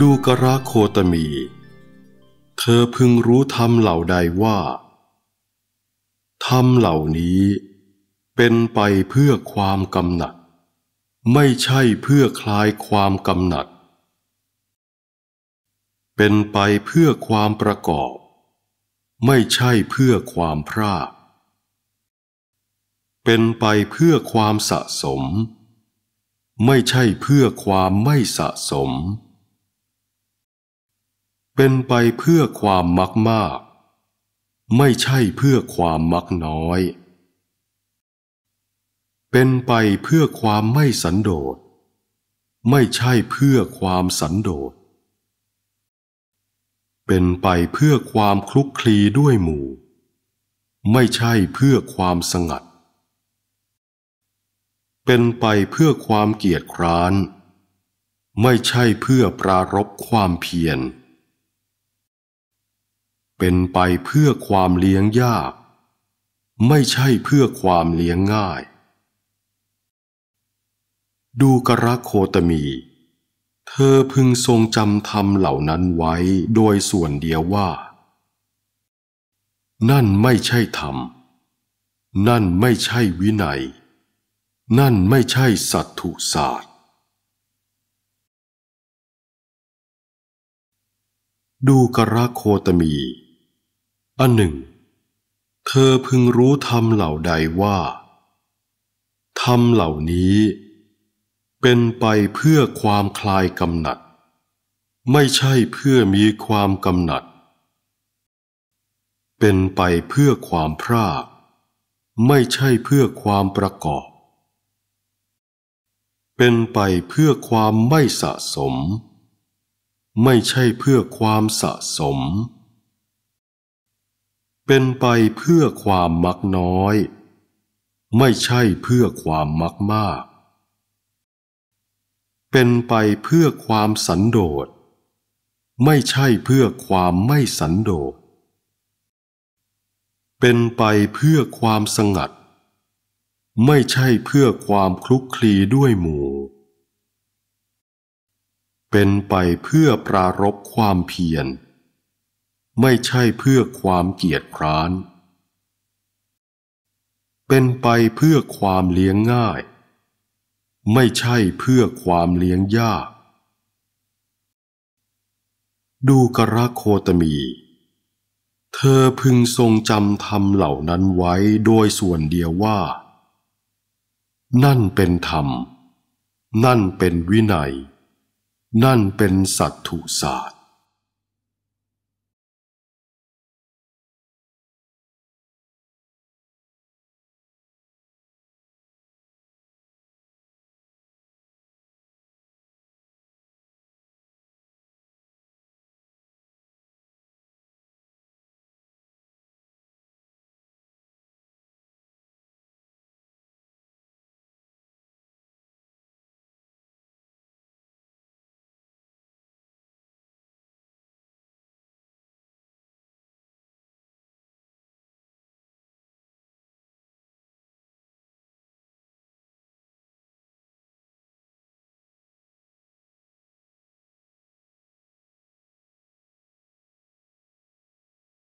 ดูกระโคตมี เธอพึงรู้ธรรมเหล่าใดว่า ธรรมเหล่านี้ เป็นไปเพื่อความกำหนัด ไม่ใช่เพื่อคลายความกำหนัด เป็นไปเพื่อความประกอบ ไม่ใช่เพื่อความพรากเป็นไปเพื่อความสะสม ไม่ใช่เพื่อความไม่สะสมเป็นไปเพื่อความมักมาก ไม่ใช่เพื่อความมักน้อย เป็นไปเพื่อความไม่สันโดษไม่ใช่เพื่อความสันโดษ เป็นไปเพื่อความคลุกคลีด้วยหมู่ ไม่ใช่เพื่อความสงัด เป็นไปเพื่อความเกียจคร้าน ไม่ใช่เพื่อปรารบความเพียรเป็นไปเพื่อความเลี้ยงยาก ไม่ใช่เพื่อความเลี้ยงง่าย ดูกระโคตมี เธอพึงทรงจำธรรมเหล่านั้นไว้โดยส่วนเดียวว่า นั่นไม่ใช่ธรรมนั่นไม่ใช่วินัย นั่นไม่ใช่สัตถุศาสตร์ ดูกระโคตมีอันหนึ่งเธอพึงรู้ธรรมเหล่าใดว่าธรรมเหล่านี้ เป็นไปเพื่อความคลายกำหนัด ไม่ใช่เพื่อมีความกำหนัด เป็นไปเพื่อความพราก ไม่ใช่เพื่อความประกอบ เป็นไปเพื่อความไม่สะสม ไม่ใช่เพื่อความสะสมเป็นไปเพื่อความมักน้อย ไม่ใช่เพื่อความมักมาก เป็นไปเพื่อความสันโดษไม่ใช่เพื่อความไม่สันโดษ เป็นไปเพื่อความสงัด ไม่ใช่เพื่อความคลุกคลีด้วยหมู่ เป็นไปเพื่อปรารบความเพียรไม่ใช่เพื่อความเกียดคร้าน เป็นไปเพื่อความเลี้ยงง่าย ไม่ใช่เพื่อความเลี้ยงยาก ดูกระโคตมี เธอพึงทรงจำธรรมเหล่านั้นไว้โดยส่วนเดียวว่า นั่นเป็นธรรม นั่นเป็นวินัย นั่นเป็นสัตถุศาสตร์